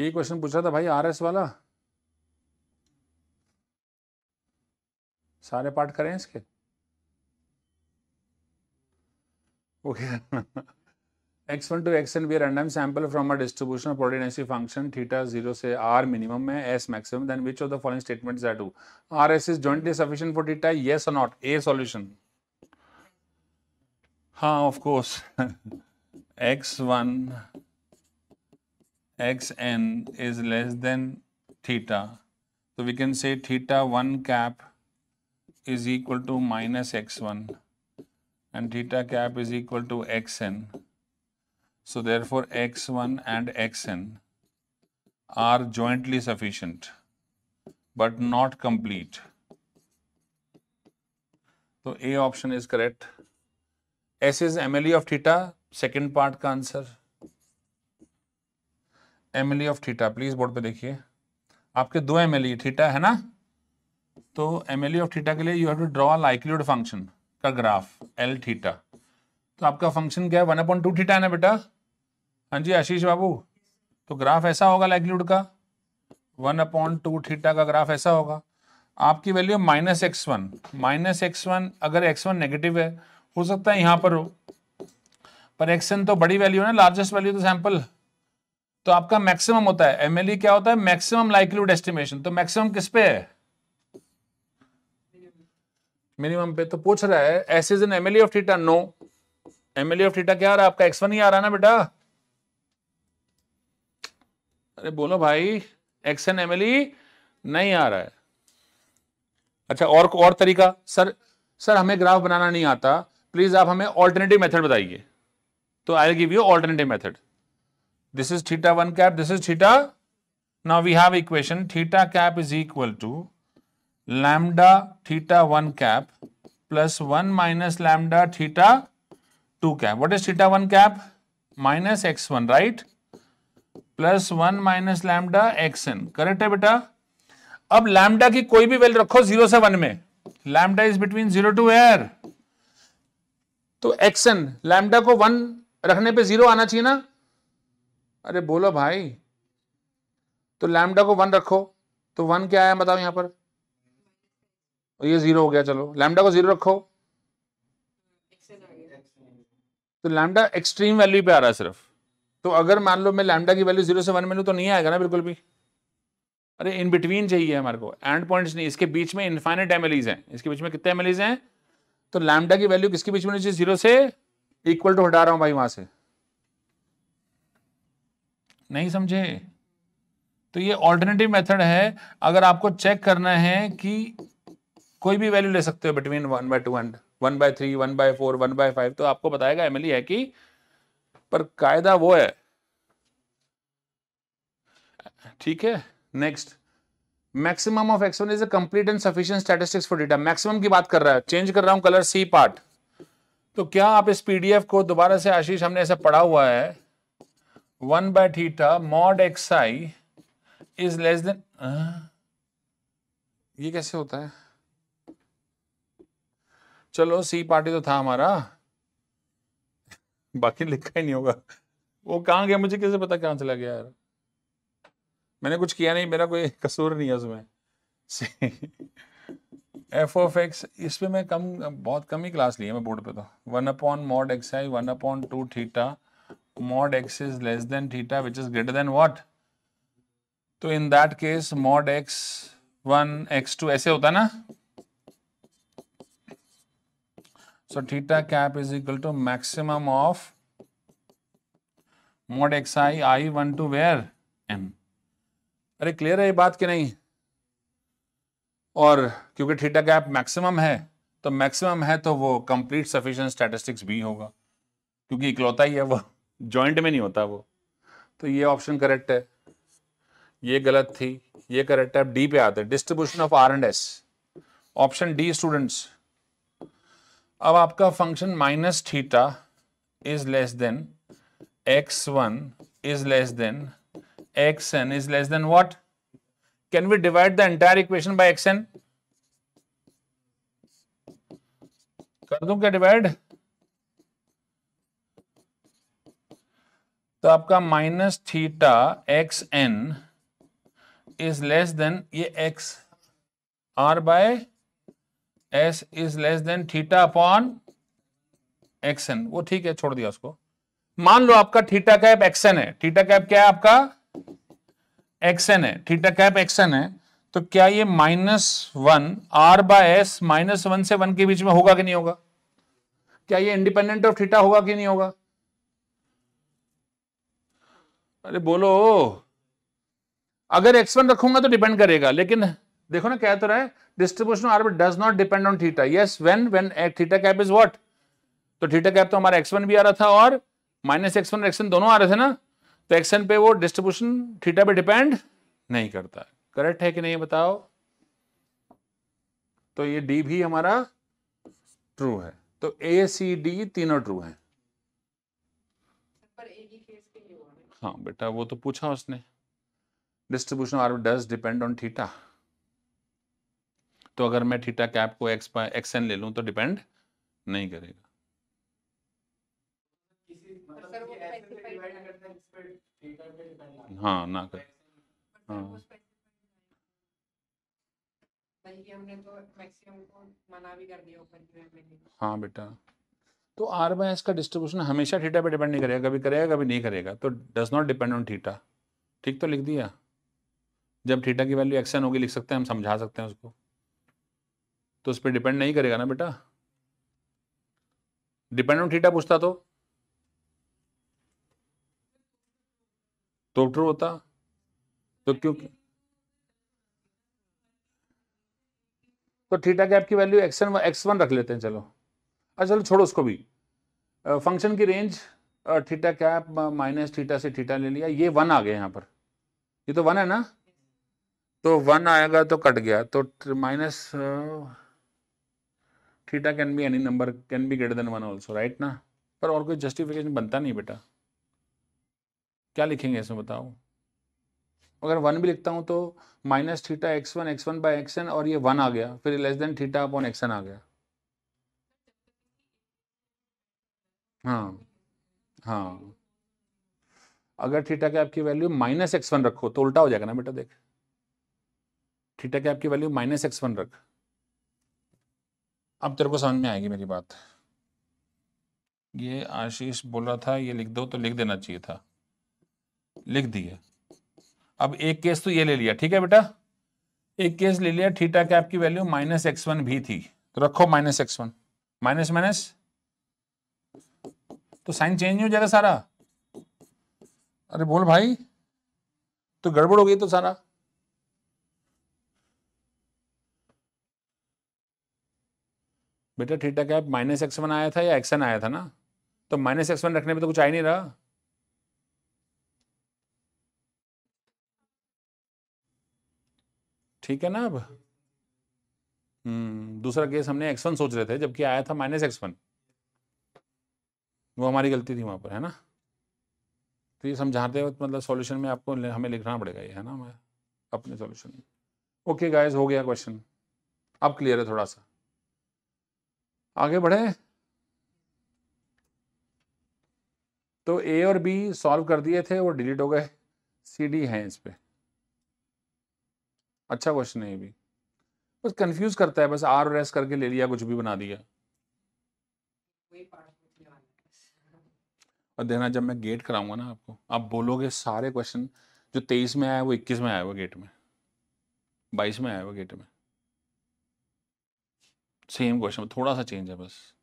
यही क्वेश्चन पूछा था भाई आरएस वाला सारे पार्ट करें इसके okay X one to X N be random sample from a distribution of function theta zero से आर मिनिमम में S maximum then which of the following statements are true R S is jointly sufficient for theta yes और not a solution हाँ of course X one xn is less than theta. So we can say theta 1 cap is equal to minus x1 and theta cap is equal to xn. So therefore x1 and xn are jointly sufficient but not complete. So A option is correct. S is MLE of theta, second part का M L E of theta please board पे देखिए आपके दो M L E theta है ना तो M L E of theta के लिए you have to draw likelihood function का ग्राफ एल थीटा तो आपका फंक्शन क्या है वन अपॉइंट टू थीटा है ना बेटा हाँ जी आशीष बाबू तो ग्राफ ऐसा होगा लाइकलीहुड का वन अपॉइंट टू थीटा का ग्राफ ऐसा होगा आपकी value minus X one minus X one अगर एक्स वन नेगेटिव है हो सकता है यहाँ पर हो पर एक्स एन तो बड़ी वैल्यू है ना लार्जेस्ट वैल्यू तो सैंपल तो आपका मैक्सिमम होता है एमएलई e क्या होता है मैक्सिमम लाइकलीहुड एस्टिमेशन तो मैक्सिमम किस पे है मिनिमम पे तो पूछ रहा है S is an MLE of theta no MLE of theta क्या आ रहा है आपका एक्स वन ही आ रहा है ना बेटा अरे बोलो भाई एक्स एन एमएलई नहीं आ रहा है अच्छा और और तरीका सर सर हमें ग्राफ बनाना नहीं आता प्लीज आप हमें ऑल्टरनेटिव मेथड बताइए तो I give you alternative method this is theta 1 cap, this is theta. Now we have equation theta cap is equal to lambda theta 1 cap plus 1 minus lambda theta 2 cap. What is theta 1 cap? Minus x1, right? Plus 1 minus lambda xn. Correct है बेटा? अब lambda की कोई भी value रखो zero से one में lambda is between zero to air तो एक्सन लैम्डा को वन रखने पे जीरो आना चाहिए ना अरे बोलो भाई तो लैमडा को वन रखो तो वन क्या आया बताओ यहां पर ये जीरो हो गया चलो लैमडा को जीरो रखो तो लैमडा एक्सट्रीम वैल्यू पे आ रहा है सिर्फ तो अगर मान लो मैं लैमडा की वैल्यू जीरो से वन में लू तो नहीं आएगा ना बिल्कुल भी अरे इन बिटवीन चाहिए हमारे को एंड पॉइंट्स नहीं इसके बीच में इनफाइनेट एम हैं इसके बीच में कितने एम हैं तो लैमडा की वैल्यू किसके बीच में जीरो से इक्वल टू हटा रहा हूँ भाई वहां से नहीं समझे तो ये ऑल्टरनेटिव मेथड है अगर आपको चेक करना है कि कोई भी वैल्यू ले सकते हो between one by two and one by three one by four one by five तो आपको बताएगा एम है कि पर कायदा वो है ठीक है next maximum of X one is a complete and sufficient statistics for data maximum की बात कर रहा है चेंज कर रहा हूं कलर सी पार्ट तो क्या आप इस पीडीएफ को दोबारा से आशीष हमने ऐसा पढ़ा हुआ है one by theta mod X I is less than ये कैसे होता है चलो सी पार्टी तो था हमारा बाकी लिखा ही नहीं होगा वो कहाँ गया मुझे कैसे पता कहाँ चला गया यार मैंने कुछ किया नहीं मेरा कोई कसूर नहीं है उसमें एफ ऑफ एक्स इस पर मैं कम बहुत कम ही क्लास ली है मैं बोर्ड पे तो one upon mod X I one upon two theta mod x is less than theta which is greater than what तो in that case mod x one x two ऐसे होता ना so theta cap is equal to maximum of mod X I I one two where M अरे clear है ये बात कि नहीं और क्योंकि थीटा कैप मैक्सिमम है तो मैक्सिमम है तो वो कंप्लीट सफिशिएंट स्टैटिस्टिक्स भी होगा क्योंकि इकलौता ही है वो ज्वाइंट में नहीं होता वो तो ये ऑप्शन करेक्ट है ये गलत थी ये करेक्ट है अब डी पे आते हैं distribution of R and S option D students अब आपका function minus theta is less than X one is less than X N is less than what we divide the entire equation by X N कर दूं क्या divide तो आपका minus theta X N is less than ये X R by S is less than theta upon X N वो ठीक है छोड़ दिया उसको मान लो आपका थीटा कैप एन है थीटा कैप क्या है आपका एन है थीटा कैप एन है तो क्या ये minus one R by S minus one से वन के बीच में होगा कि नहीं होगा क्या ये इंडिपेंडेंट ऑफ थीटा होगा कि नहीं होगा अरे बोलो अगर एक्स वन रखूंगा तो डिपेंड करेगा लेकिन देखो ना क्या तो रहा है डिस्ट्रीब्यूशन आर्बिट does not depend on theta yes when when theta cap is what तो थीटा कैप तो हमारा एक्स वन भी आ रहा था और माइनस एक्स वन एक्स दोनों आ रहे थे ना तो एक्सन पे वो डिस्ट्रीब्यूशन थीटा पे डिपेंड नहीं करता करेक्ट है कि नहीं बताओ तो ये डी भी हमारा ट्रू है तो ए सी डी तीनों ट्रू है हाँ बेटा वो तो पूछा उसने distribution R does depend on theta तो अगर मैं थीटा कैप को एक्स पर एक्स एन ले लूं तो डिपेंड नहीं करेगा हाँ ना कर हाँ तो हाँ बेटा तो आर बाय एस का डिस्ट्रीब्यूशन हमेशा थीटा पे डिपेंड नहीं करेगा कभी करेगा कभी नहीं करेगा तो does not depend on theta ठीक तो लिख दिया जब थीटा की वैल्यू एक्सन होगी लिख सकते हैं हम समझा सकते हैं उसको तो उस पर डिपेंड नहीं करेगा ना बेटा डिपेंड ऑन थीटा पूछता तो तो ट्रू होता तो क्योंकि तो थीटा गैप की value X one X one रख लेते हैं चलो अच्छा चलो छोड़ो उसको भी फंक्शन की range theta cap minus theta से थीटा ले लिया ये वन आ गया यहाँ पर ये तो वन है ना तो वन आएगा तो कट गया तो minus theta can be any number can be greater than one also right ना पर और कोई जस्टिफिकेशन बनता नहीं बेटा क्या लिखेंगे इसमें बताओ अगर वन भी लिखता हूँ तो minus theta X one X one by X N और ये वन आ गया फिर less than theta upon X N आ गया हाँ हाँ अगर थीटा कैप की वैल्यू माइनस एक्स वन रखो तो उल्टा हो जाएगा ना बेटा देख थीटा कैप की वैल्यू माइनस एक्स वन रख अब तेरे को समझ में आएगी मेरी बात ये आशीष बोल रहा था ये लिख दो तो लिख देना चाहिए था लिख दिए अब एक केस तो ये ले लिया ठीक है बेटा एक केस ले लिया थीटा कैप की वैल्यू माइनस एक्स वन भी थी तो रखो minus X one minus minus तो साइन चेंज हो जाएगा सारा अरे बोल भाई तो गड़बड़ हो गई तो सारा बेटा थीटा क्या माइनस एक्स वन आया था या एक्स एन आया था ना तो माइनस एक्स वन रखने में तो कुछ आ ही नहीं रहा ठीक है ना अब हम्म दूसरा केस हमने एक्स वन सोच रहे थे जबकि आया था माइनस एक्स वन वो हमारी गलती थी वहाँ पर है ना तो ये समझाते वक्त मतलब सॉल्यूशन में आपको हमें लिखना पड़ेगा ये है ना हमें अपने सॉल्यूशन में ओके गाइस हो गया क्वेश्चन अब क्लियर है थोड़ा सा आगे बढ़े तो ए और बी सॉल्व कर दिए थे वो डिलीट हो गए सी डी है इस पर अच्छा क्वेश्चन है ये भी बस कंफ्यूज करता है बस आर और एस करके ले लिया कुछ भी बना दिया और देना जब मैं गेट कराऊंगा ना आपको आप बोलोगे सारे क्वेश्चन जो तेईस में आया वो इक्कीस में आया हुआ गेट में बाईस में आया हुआ गेट में सेम क्वेश्चन थोड़ा सा चेंज है बस